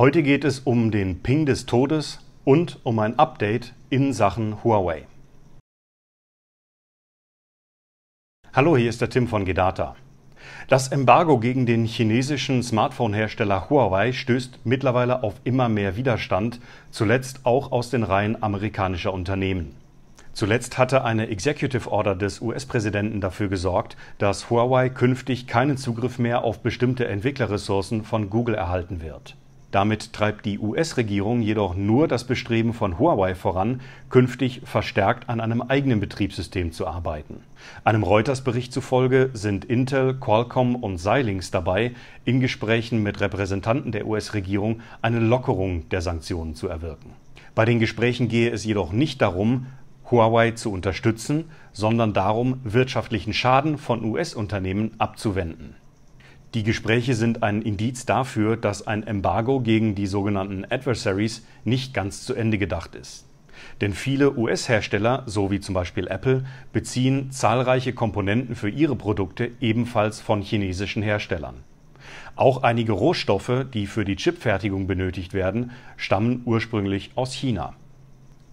Heute geht es um den Ping des Todes und um ein Update in Sachen Huawei. Hallo, hier ist der Tim von Gedata. Das Embargo gegen den chinesischen Smartphone-Hersteller Huawei stößt mittlerweile auf immer mehr Widerstand, zuletzt auch aus den Reihen amerikanischer Unternehmen. Zuletzt hatte eine Executive Order des US-Präsidenten dafür gesorgt, dass Huawei künftig keinen Zugriff mehr auf bestimmte Entwicklerressourcen von Google erhalten wird. Damit treibt die US-Regierung jedoch nur das Bestreben von Huawei voran, künftig verstärkt an einem eigenen Betriebssystem zu arbeiten. Einem Reuters-Bericht zufolge sind Intel, Qualcomm und Xilinx dabei, in Gesprächen mit Repräsentanten der US-Regierung eine Lockerung der Sanktionen zu erwirken. Bei den Gesprächen gehe es jedoch nicht darum, Huawei zu unterstützen, sondern darum, wirtschaftlichen Schaden von US-Unternehmen abzuwenden. Die Gespräche sind ein Indiz dafür, dass ein Embargo gegen die sogenannten Adversaries nicht ganz zu Ende gedacht ist. Denn viele US-Hersteller, so wie zum Beispiel Apple, beziehen zahlreiche Komponenten für ihre Produkte ebenfalls von chinesischen Herstellern. Auch einige Rohstoffe, die für die Chipfertigung benötigt werden, stammen ursprünglich aus China.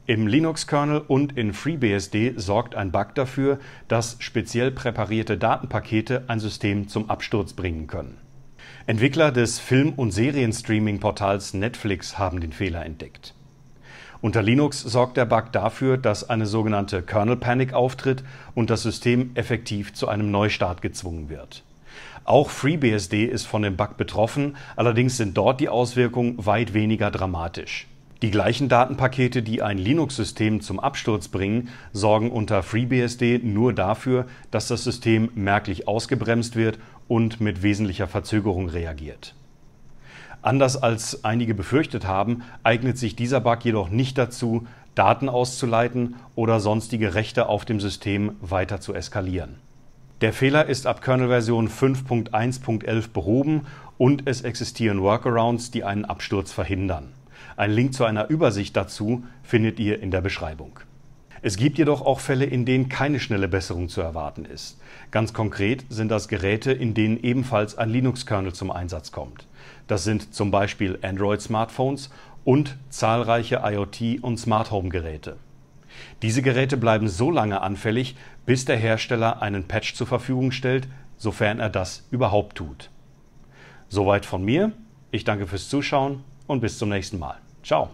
Im Linux-Kernel und in FreeBSD sorgt ein Bug dafür, dass speziell präparierte Datenpakete ein System zum Absturz bringen können. Entwickler des Film- und Serienstreaming-Portals Netflix haben den Fehler entdeckt. Unter Linux sorgt der Bug dafür, dass eine sogenannte Kernel-Panic auftritt und das System effektiv zu einem Neustart gezwungen wird. Auch FreeBSD ist von dem Bug betroffen, allerdings sind dort die Auswirkungen weit weniger dramatisch. Die gleichen Datenpakete, die ein Linux-System zum Absturz bringen, sorgen unter FreeBSD nur dafür, dass das System merklich ausgebremst wird und mit wesentlicher Verzögerung reagiert. Anders als einige befürchtet haben, eignet sich dieser Bug jedoch nicht dazu, Daten auszuleiten oder sonstige Rechte auf dem System weiter zu eskalieren. Der Fehler ist ab Kernelversion 5.1.11 behoben und es existieren Workarounds, die einen Absturz verhindern. Ein Link zu einer Übersicht dazu findet ihr in der Beschreibung. Es gibt jedoch auch Fälle, in denen keine schnelle Besserung zu erwarten ist. Ganz konkret sind das Geräte, in denen ebenfalls ein Linux-Kernel zum Einsatz kommt. Das sind zum Beispiel Android-Smartphones und zahlreiche IoT- und Smart Home-Geräte. Diese Geräte bleiben so lange anfällig, bis der Hersteller einen Patch zur Verfügung stellt, sofern er das überhaupt tut. Soweit von mir. Ich danke fürs Zuschauen und bis zum nächsten Mal. Ciao.